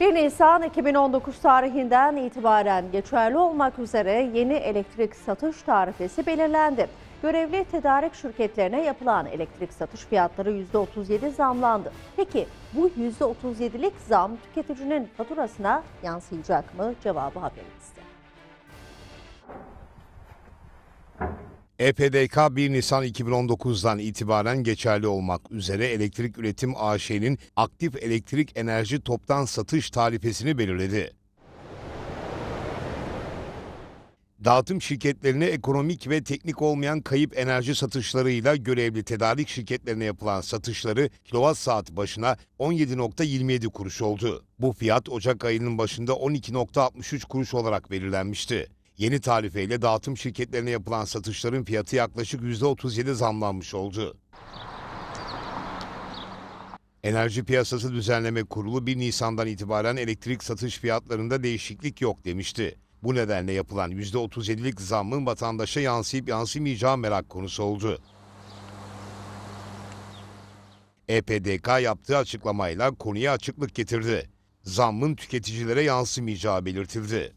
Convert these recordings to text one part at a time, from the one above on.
1 Nisan 2019 tarihinden itibaren geçerli olmak üzere yeni elektrik satış tarifesi belirlendi. Görevli tedarik şirketlerine yapılan elektrik satış fiyatları %37 zamlandı. Peki bu %37'lik zam tüketicinin faturasına yansıyacak mı? Cevabı haberinizde. EPDK 1 Nisan 2019'dan itibaren geçerli olmak üzere Elektrik Üretim AŞ'nin aktif elektrik enerji toptan satış tarifesini belirledi. Dağıtım şirketlerine ekonomik ve teknik olmayan kayıp enerji satışlarıyla görevli tedarik şirketlerine yapılan satışları kilowatt saat başına 17.27 kuruş oldu. Bu fiyat Ocak ayının başında 12.63 kuruş olarak belirlenmişti. Yeni tarifeyle dağıtım şirketlerine yapılan satışların fiyatı yaklaşık %37 zamlanmış oldu. Enerji Piyasası Düzenleme Kurulu 1 Nisan'dan itibaren elektrik satış fiyatlarında değişiklik yok demişti. Bu nedenle yapılan %37'lik zammın vatandaşa yansıyıp yansımayacağı merak konusu oldu. EPDK yaptığı açıklamayla konuya açıklık getirdi. Zammın tüketicilere yansımayacağı belirtildi.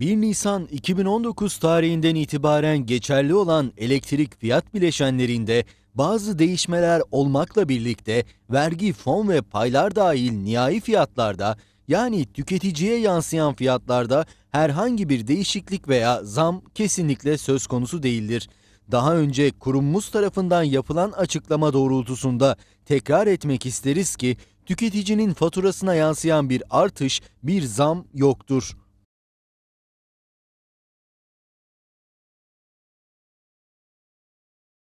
1 Nisan 2019 tarihinden itibaren geçerli olan elektrik fiyat bileşenlerinde bazı değişmeler olmakla birlikte vergi, fon ve paylar dahil nihai fiyatlarda yani tüketiciye yansıyan fiyatlarda herhangi bir değişiklik veya zam kesinlikle söz konusu değildir. Daha önce kurumumuz tarafından yapılan açıklama doğrultusunda tekrar etmek isteriz ki tüketicinin faturasına yansıyan bir artış, bir zam yoktur.